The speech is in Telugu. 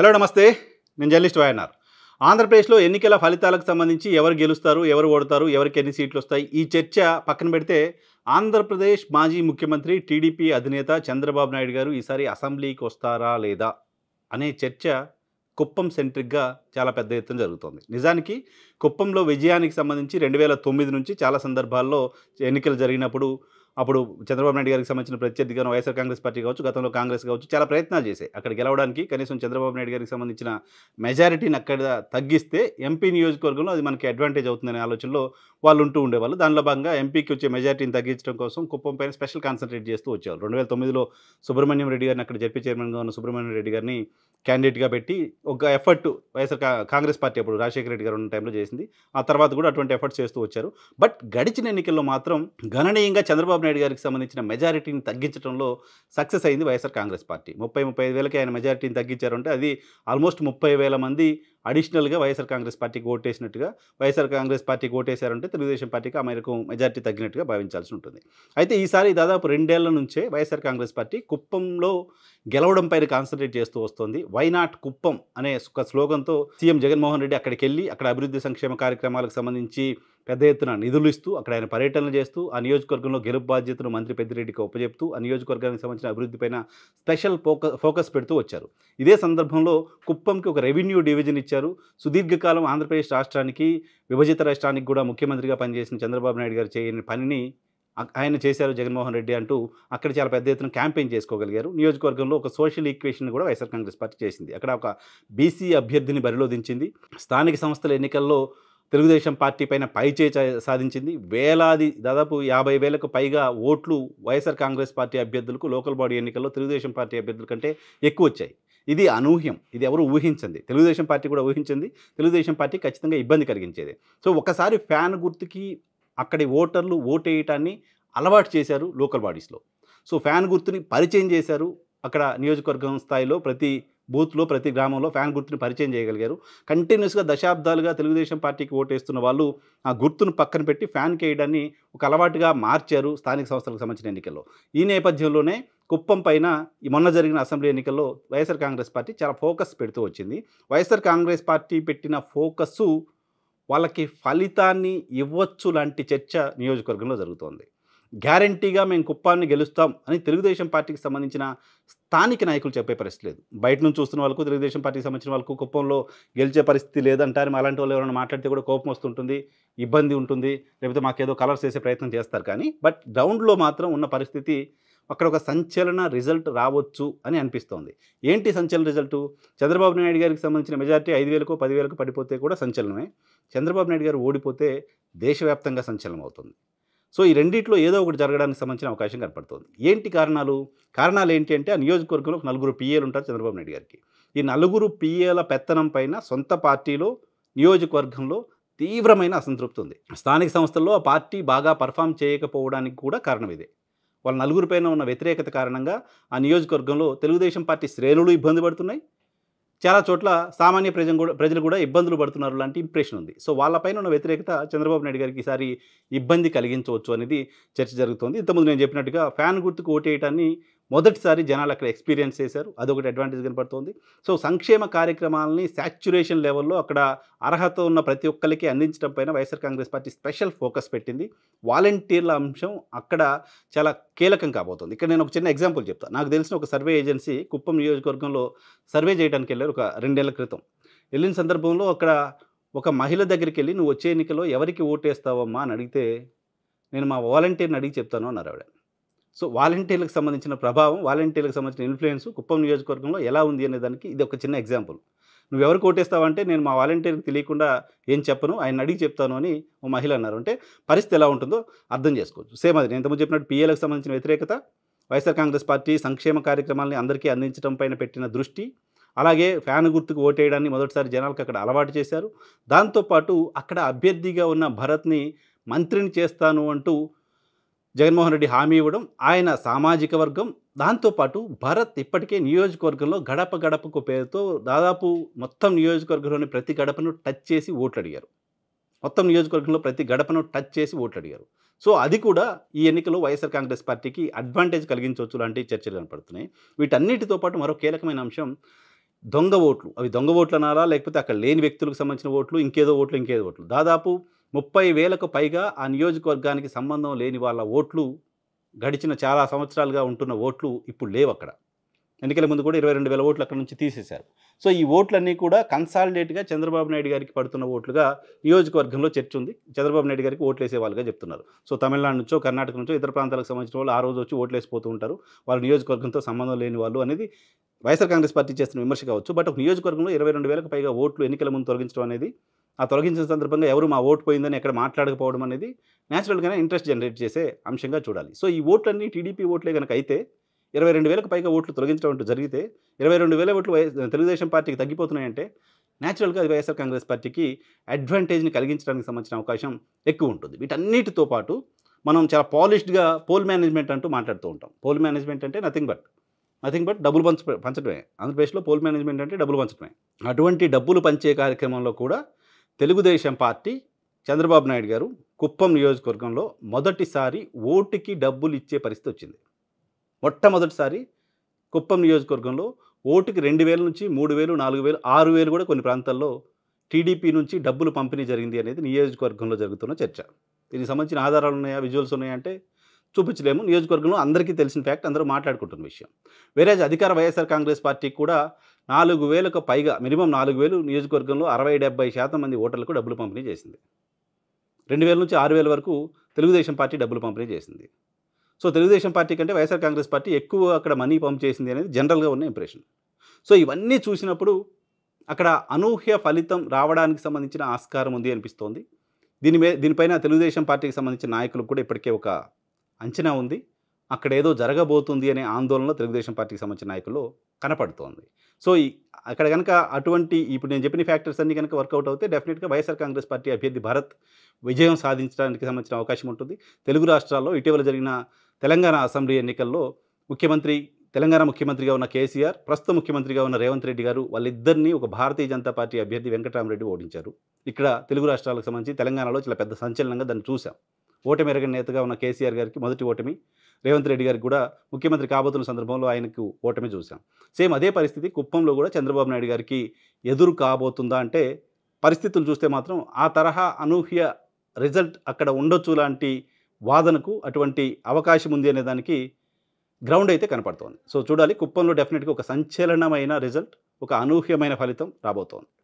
హలో నమస్తే నేను జర్నలిస్ట్ వాయనార్ ఆంధ్రప్రదేశ్లో ఎన్నికల ఫలితాలకు సంబంధించి ఎవరు గెలుస్తారు ఎవరు ఓడతారు ఎవరికి ఎన్ని సీట్లు వస్తాయి ఈ చర్చ పక్కన పెడితే ఆంధ్రప్రదేశ్ మాజీ ముఖ్యమంత్రి టీడీపీ అధినేత చంద్రబాబు నాయుడు గారు ఈసారి అసెంబ్లీకి వస్తారా లేదా అనే చర్చ కుప్పం సెంట్రిక్గా చాలా పెద్ద ఎత్తున జరుగుతుంది నిజానికి కుప్పంలో విజయానికి సంబంధించి రెండు వేల తొమ్మిది నుంచి చాలా సందర్భాల్లో ఎన్నికలు జరిగినప్పుడు అప్పుడు చంద్రబాబు నాయుడు గారికి సంబంధించిన ప్రత్యర్థిగాను వైఎస్ఆర్ కాంగ్రెస్ పార్టీ కావచ్చు గతంలో కాంగ్రెస్ కావచ్చు చాలా ప్రయత్నాలు చేశాయి అక్కడ గెలవడానికి కనీసం చంద్రబాబు నాయుడు గారికి సంబంధించిన మెజారిటీని అక్కడ తగ్గిస్తే ఎంపీ నియోజకవర్గంలో అది మనకి అడ్వాంటేజ్ అవుతుందనే ఆలోచనలో వాళ్ళు ఉంటూ ఉండేవాళ్ళు దానిలో భాగంగా ఎంపీకి వచ్చే మెజారిటీని తగ్గించడం కోసం కుప్పం పైన స్పెషల్ కాన్సన్ట్రేట్ చేస్తూ వచ్చారు రెండు వేల తొమ్మిదిలో సుబ్రహ్మణ్యం రెడ్డి గారిని అక్కడ జడ్పీ చైర్మన్గా ఉన్న సుబ్రహ్మణ్యం రెడ్డి గారిని క్యాండిడేట్గా పెట్టి ఒక ఎఫర్ట్ వైఎస్ఆర్ కాంగ్రెస్ పార్టీ అప్పుడు రాజశేఖర రెడ్డి గారు ఉన్న టైంలో చేసింది ఆ తర్వాత కూడా అటువంటి ఎఫర్ట్స్ చేస్తూ వచ్చారు బట్ గడిచిన ఎన్నికల్లో మాత్రం గణనీయంగా చంద్రబాబు నాయుడు గారికి సంబంధించిన మెజారిటీని తగ్గించడంలో సక్సెస్ అయింది వైఎస్ఆర్ కాంగ్రెస్ పార్టీ ముప్పై ముప్పై ఐదు వేలకి ఆయన మెజారిటీని తగ్గించారంటే అది ఆల్మోస్ట్ ముప్పై వేల మంది అడిషనల్గా వైఎస్ఆర్ కాంగ్రెస్ పార్టీకి ఓటేసినట్టుగా వైఎస్ఆర్ కాంగ్రెస్ పార్టీకి ఓటేశారంటే తెలుగుదేశం పార్టీకి ఆ మేరకు మెజార్టీ తగ్గినట్టుగా భావించాల్సి ఉంటుంది అయితే ఈసారి దాదాపు రెండేళ్ల నుంచే వైఎస్ఆర్ కాంగ్రెస్ పార్టీ కుప్పంలో గెలవడం పైన కాన్సన్ట్రేట్ చేస్తూ వస్తుంది వైనాట్ కుప్పం అనే ఒక శ్లోగంతో సీఎం జగన్మోహన్ రెడ్డి అక్కడికి వెళ్ళి అక్కడ అభివృద్ధి సంక్షేమ కార్యక్రమాలకు సంబంధించి పెద్ద ఎత్తున నిధులు ఇస్తూ అక్కడ ఆయన పర్యటనలు చేస్తూ ఆ నియోజకవర్గంలో గెలుపు బాధ్యతను మంత్రి పెద్దిరెడ్డికి ఒప్పజెప్తూ ఆ నియోజకవర్గానికి సంబంధించిన అభివృద్ధిపైన స్పెషల్ ఫోకస్ ఫోకస్ పెడుతూ వచ్చారు ఇదే సందర్భంలో కుప్పంకి ఒక రెవెన్యూ డివిజన్ ఇచ్చారు చేశారు సుదీర్ఘకాలం ఆంధ్రప్రదేశ్ రాష్ట్రానికి విభజిత రాష్ట్రానికి కూడా ముఖ్యమంత్రిగా పనిచేసిన చంద్రబాబు నాయుడు గారు చేయని పనిని ఆయన చేశారు జగన్మోహన్ రెడ్డి అంటూ అక్కడ చాలా పెద్ద ఎత్తున క్యాంపెయిన్ చేసుకోగలిగారు నియోజకవర్గంలో ఒక సోషల్ ఈక్వేషన్ కూడా వైఎస్ఆర్ కాంగ్రెస్ పార్టీ చేసింది అక్కడ ఒక బీసీ అభ్యర్థిని బరిలో దించింది స్థానిక సంస్థల ఎన్నికల్లో తెలుగుదేశం పార్టీ పైన పైచే సాధించింది వేలాది దాదాపు యాభై వేలకు పైగా ఓట్లు వైఎస్ఆర్ కాంగ్రెస్ పార్టీ అభ్యర్థులకు లోకల్ బాడీ ఎన్నికల్లో తెలుగుదేశం పార్టీ అభ్యర్థుల కంటే ఎక్కువ వచ్చాయి ఇది అనూహ్యం ఇది ఎవరు ఊహించింది తెలుగుదేశం పార్టీ కూడా ఊహించింది తెలుగుదేశం పార్టీ ఖచ్చితంగా ఇబ్బంది కలిగించేది సో ఒకసారి ఫ్యాన్ గుర్తుకి అక్కడి ఓటర్లు ఓటేయటాన్ని అలవాటు చేశారు లోకల్ బాడీస్లో సో ఫ్యాన్ గుర్తుని పరిచయం చేశారు అక్కడ నియోజకవర్గం స్థాయిలో ప్రతి బూత్లో ప్రతి గ్రామంలో ఫ్యాన్ గుర్తుని పరిచయం చేయగలిగారు కంటిన్యూస్గా దశాబ్దాలుగా తెలుగుదేశం పార్టీకి ఓటేస్తున్న వాళ్ళు ఆ గుర్తును పక్కన పెట్టి ఫ్యాన్కి వేయడాన్ని ఒక అలవాటుగా మార్చారు స్థానిక సంస్థలకు సంబంధించిన ఎన్నికల్లో ఈ నేపథ్యంలోనే కుప్పం పైన మొన్న జరిగిన అసెంబ్లీ ఎన్నికల్లో వైఎస్ఆర్ కాంగ్రెస్ పార్టీ చాలా ఫోకస్ పెడుతూ వచ్చింది వైఎస్ఆర్ కాంగ్రెస్ పార్టీ పెట్టిన ఫోకస్సు వాళ్ళకి ఫలితాన్ని ఇవ్వచ్చు లాంటి చర్చ నియోజకవర్గంలో జరుగుతోంది గ్యారంటీగా మేము కుప్పాన్ని గెలుస్తాం అని తెలుగుదేశం పార్టీకి సంబంధించిన స్థానిక నాయకులు చెప్పే పరిస్థితి లేదు బయట నుంచి చూస్తున్న వాళ్ళకు తెలుగుదేశం పార్టీకి సంబంధించిన వాళ్ళకు కుప్పంలో గెలిచే పరిస్థితి లేదంటారు అలాంటి వాళ్ళు ఎవరైనా మాట్లాడితే కూడా కోపం వస్తుంటుంది ఇబ్బంది ఉంటుంది లేకపోతే మాకేదో కలర్స్ చేసే ప్రయత్నం చేస్తారు కానీ బట్ గ్రౌండ్లో మాత్రం ఉన్న పరిస్థితి అక్కడ ఒక సంచలన రిజల్ట్ రావచ్చు అని అనిపిస్తోంది ఏంటి సంచలన రిజల్ట్ చంద్రబాబు నాయుడు గారికి సంబంధించిన మెజార్టీ ఐదు వేలకు పదివేలకు పడిపోతే కూడా సంచలనమే చంద్రబాబు నాయుడు గారు ఓడిపోతే దేశవ్యాప్తంగా సంచలనం అవుతుంది సో ఈ రెండింటిలో ఏదో ఒకటి జరగడానికి సంబంధించిన అవకాశం కనపడుతుంది ఏంటి కారణాలు కారణాలు ఏంటి అంటే ఆ నియోజకవర్గంలో నలుగురు పిఏలు ఉంటారు చంద్రబాబు నాయుడు గారికి ఈ నలుగురు పిఏల పెత్తనం పైన సొంత పార్టీలో నియోజకవర్గంలో తీవ్రమైన అసంతృప్తి ఉంది స్థానిక సంస్థల్లో ఆ పార్టీ బాగా పర్ఫామ్ చేయకపోవడానికి కూడా కారణం ఇదే వాళ్ళ నలుగురిపైన ఉన్న వ్యతిరేకత కారణంగా ఆ నియోజకవర్గంలో తెలుగుదేశం పార్టీ శ్రేణులు ఇబ్బంది పడుతున్నాయి చాలా చోట్ల సామాన్య ప్రజలు కూడా ప్రజలు కూడా ఇబ్బందులు పడుతున్నారు లాంటి ఇంప్రెషన్ ఉంది సో వాళ్ళపైన ఉన్న వ్యతిరేకత చంద్రబాబు నాయుడు గారికి ఈసారి ఇబ్బంది కలిగించవచ్చు అనేది చర్చ జరుగుతుంది ఇంతకుముందు నేను చెప్పినట్టుగా ఫ్యాన్ గుర్తుకు ఓటేయటాన్ని మొదటిసారి జనాలు అక్కడ ఎక్స్పీరియన్స్ చేశారు అదొకటి అడ్వాంటేజ్ కనపడుతుంది సో సంక్షేమ కార్యక్రమాలని శాచ్యురేషన్ లెవెల్లో అక్కడ అర్హత ఉన్న ప్రతి ఒక్కరికి అందించడం పైన YSR Congress party special focus పెట్టింది వాలంటీర్ల అంశం అక్కడ చాలా కీలకం కాబోతుంది ఇక్కడ నేను ఒక చిన్న ఎగ్జాంపుల్ చెప్తాను నాకు తెలిసిన ఒక సర్వే ఏజెన్సీ కుప్పం నియోజకవర్గంలో సర్వే చేయడానికి వెళ్ళారు ఒక రెండేళ్ల క్రితం వెళ్ళిన సందర్భంలో అక్కడ ఒక మహిళ దగ్గరికి వెళ్ళి నువ్వు వచ్చే ఎన్నికలో ఎవరికి ఓటేస్తావమ్మా అని అడిగితే నేను మా వాలంటీర్ని అడిగి చెప్తాను అన్నారు ఆవిడ సో వాలంటీర్లకు సంబంధించిన ప్రభావం వాలంటీర్లకు సంబంధించిన ఇన్ఫ్లుయెన్స్ కుప్పం నియోజకవర్గంలో ఎలా ఉంది అనే దానికి ఇది ఒక చిన్న ఎగ్జాంపుల్ నువ్వు ఎవరు కోటేస్తావంటే నేను మా వాలంటీర్కి తెలియకుండా ఏం చెప్పను ఆయన అడిగి చెప్తాను అని ఓ మహిళ అన్నారు అంటే పరిస్థితి ఎలా ఉంటుందో అర్థం చేసుకోవచ్చు సేమ్ అది నేను ఇంతకుముందు చెప్పినట్టు పిఏలకు సంబంధించిన వ్యతిరేకత వైఎస్ఆర్ కాంగ్రెస్ పార్టీ సంక్షేమ కార్యక్రమాలని అందరికీ అందించడం పైన పెట్టిన దృష్టి అలాగే ఫ్యాన్ గుర్తుకు ఓటేయడాన్ని మొదటిసారి జనాలకు అక్కడ అలవాటు చేశారు దాంతోపాటు అక్కడ అభ్యర్థిగా ఉన్న భరత్ని మంత్రిని చేస్తాను అంటూ జగన్మోహన్ రెడ్డి హామీ ఇవ్వడం ఆయన సామాజిక వర్గం దాంతోపాటు భరత్ ఇప్పటికే నియోజకవర్గంలో గడప గడపకు పేరుతో దాదాపు మొత్తం నియోజకవర్గంలోని ప్రతి గడపను టచ్ చేసి ఓట్లు అడిగారు మొత్తం నియోజకవర్గంలో ప్రతి గడపను టచ్ చేసి ఓట్లు అడిగారు సో అది కూడా ఈ ఎన్నికలో వైఎస్ఆర్ కాంగ్రెస్ పార్టీకి అడ్వాంటేజ్ కలిగించవచ్చు లాంటి చర్చలు కనపడుతున్నాయి వీటన్నిటితో పాటు మరో కీలకమైన అంశం దొంగ ఓట్లు అవి దొంగ ఓట్లు అనాలా లేకపోతే అక్కడ లేని వ్యక్తులకు సంబంధించిన ఓట్లు ఇంకేదో ఓట్లు ఇంకేదో ఓట్లు దాదాపు ముప్పై వేలకు పైగా ఆ నియోజకవర్గానికి సంబంధం లేని వాళ్ళ ఓట్లు గడిచిన చాలా సంవత్సరాలుగా ఉంటున్న ఓట్లు ఇప్పుడు లేవు అక్కడ ఎన్నికల ముందు కూడా ఇరవై రెండు వేల ఓట్లు అక్కడ నుంచి తీసేశారు సో ఈ ఓట్లన్నీ కూడా కన్సాలిడేట్గా చంద్రబాబు నాయుడు గారికి పడుతున్న ఓట్లుగా నియోజకవర్గంలో చర్చ ఉంది చంద్రబాబు నాయుడు గారికి ఓట్లేసే వాళ్ళుగా చెప్తున్నారు సో తమిళనాడు నుంచో కర్ణాటక నుంచో ఇతర ప్రాంతాలకు సంబంధించిన వాళ్ళు ఆ రోజు వచ్చి ఓట్లేసిపోతూ ఉంటారు వాళ్ళ నియోజకవర్గంతో సంబంధం లేని వాళ్ళు అనేది వైఎస్ఆర్ కాంగ్రెస్ పార్టీ చేస్తున్న విమర్శ కావచ్చు బట్ ఒక నియోజకవర్గంలో ఇరవై రెండు వేలకు పైగా ఓట్లు ఎన్నికల ముందు తొలగించడం అనేది ఆ తొలగించిన సందర్భంగా ఎవరు మా ఓటు పోయిందని ఎక్కడ మాట్లాడకపోవడం అనేది న్యాచురల్గానే ఇంట్రెస్ట్ జనరేట్ చేసే అంశంగా చూడాలి సో ఈ ఓట్లన్నీ టీడీపీ ఓట్లే కనుక అయితే ఇరవై రెండు వేలకు పైగా ఓట్లు తొలగించడం అంటూ జరిగితే ఇరవై రెండు వేల ఓట్లు తెలుగుదేశం పార్టీకి తగ్గిపోతున్నాయంటే న్యాచురల్గా అది వైఎస్ఆర్ కాంగ్రెస్ పార్టీకి అడ్వాంటేజ్ని కలిగించడానికి సంబంధించిన అవకాశం ఎక్కువ ఉంటుంది వీటన్నిటితో పాటు మనం చాలా పాలిష్డ్గా పోల్ మేనేజ్మెంట్ అంటూ మాట్లాడుతూ ఉంటాం పోల్ మేనేజ్మెంట్ అంటే నథింగ్ బట్ నథింగ్ బట్ డబ్బులు పంచ పంచడమే ఆంధ్రప్రదేశ్లో పోల్ మేనేజ్మెంట్ అంటే డబ్బులు పంచడమే అటువంటి డబ్బులు పంచే కార్యక్రమంలో కూడా తెలుగుదేశం పార్టీ చంద్రబాబు నాయుడు గారు కుప్పం నియోజకవర్గంలో మొదటిసారి ఓటుకి డబ్బులు ఇచ్చే పరిస్థితి వచ్చింది మొట్టమొదటిసారి కుప్పం నియోజకవర్గంలో ఓటుకి రెండు వేల నుంచి మూడు వేలు నాలుగు వేలు ఆరు వేలు కూడా కొన్ని ప్రాంతాల్లో టీడీపీ నుంచి డబ్బులు పంపిణీ జరిగింది అనేది నియోజకవర్గంలో జరుగుతున్న చర్చ దీనికి సంబంధించిన ఆధారాలు ఉన్నాయా విజువల్స్ ఉన్నాయా అంటే చూపించలేము నియోజకవర్గంలో అందరికీ తెలిసిన ఫ్యాక్ట్ అందరూ మాట్లాడుకుంటున్న విషయం వేరే అధికార వైఎస్ఆర్ కాంగ్రెస్ పార్టీ కూడా నాలుగు వేలకు పైగా మినిమం నాలుగు వేలు నియోజకవర్గంలో అరవై డెబ్బై శాతం మంది ఓటర్లకు డబ్బులు పంపిణీ చేసింది రెండు వేల నుంచి ఆరు వేల వరకు తెలుగుదేశం పార్టీ డబ్బులు పంపిణీ చేసింది సో తెలుగుదేశం పార్టీ కంటే వైఎస్ఆర్ కాంగ్రెస్ పార్టీ ఎక్కువ అక్కడ మనీ పంప్ చేసింది అనేది జనరల్గా ఉన్న ఇంప్రెషన్ సో ఇవన్నీ చూసినప్పుడు అక్కడ అనూహ్య ఫలితం రావడానికి సంబంధించిన ఆస్కారం ఉంది అనిపిస్తోంది దీని మీద దీనిపైన తెలుగుదేశం పార్టీకి సంబంధించిన నాయకులకు కూడా ఇప్పటికే ఒక అంచనా ఉంది అక్కడ ఏదో జరగబోతుంది అనే ఆందోళన తెలుగుదేశం పార్టీకి సంబంధించిన నాయకుల్లో కనపడుతోంది సో అక్కడ కనుక అటువంటి ఇప్పుడు నేను చెప్పిన ఫ్యాక్టర్స్ అన్ని కనుక వర్కౌట్ అవుతే డెఫినెట్గా వైఎస్ఆర్ కాంగ్రెస్ పార్టీ అభ్యర్థి భరత్ విజయం సాధించడానికి సంబంధించిన అవకాశం ఉంటుంది తెలుగు రాష్ట్రాల్లో ఇటీవల జరిగిన తెలంగాణ అసెంబ్లీ ఎన్నికల్లో ముఖ్యమంత్రి తెలంగాణ ముఖ్యమంత్రిగా ఉన్న కేసీఆర్ ప్రస్తుత ముఖ్యమంత్రిగా ఉన్న రేవంత్ రెడ్డి గారు వాళ్ళిద్దరినీ ఒక భారతీయ జనతా పార్టీ అభ్యర్థి వెంకటరామరెడ్డి ఓడించారు ఇక్కడ తెలుగు రాష్ట్రాలకు సంబంధించి తెలంగాణలో చాలా పెద్ద సంచలనంగా దాన్ని చూసాం ఓటమి ఎరగని నేతగా ఉన్న కేసీఆర్ గారికి మొదటి ఓటమి రేవంత్ రెడ్డి గారికి కూడా ముఖ్యమంత్రి కాబోతున్న సందర్భంలో ఆయనకు ఓటమి చూశాం సేమ్ అదే పరిస్థితి కుప్పంలో కూడా చంద్రబాబు నాయుడు గారికి ఎదురు కాబోతుందా అంటే పరిస్థితులు చూస్తే మాత్రం ఆ తరహా అనూహ్య రిజల్ట్ అక్కడ ఉండొచ్చు లాంటి వాదనకు అటువంటి అవకాశం ఉంది అనే దానికి గ్రౌండ్ అయితే కనపడుతోంది సో చూడాలి కుప్పంలో డెఫినెట్గా ఒక సంచలనమైన రిజల్ట్ ఒక అనూహ్యమైన ఫలితం రాబోతోంది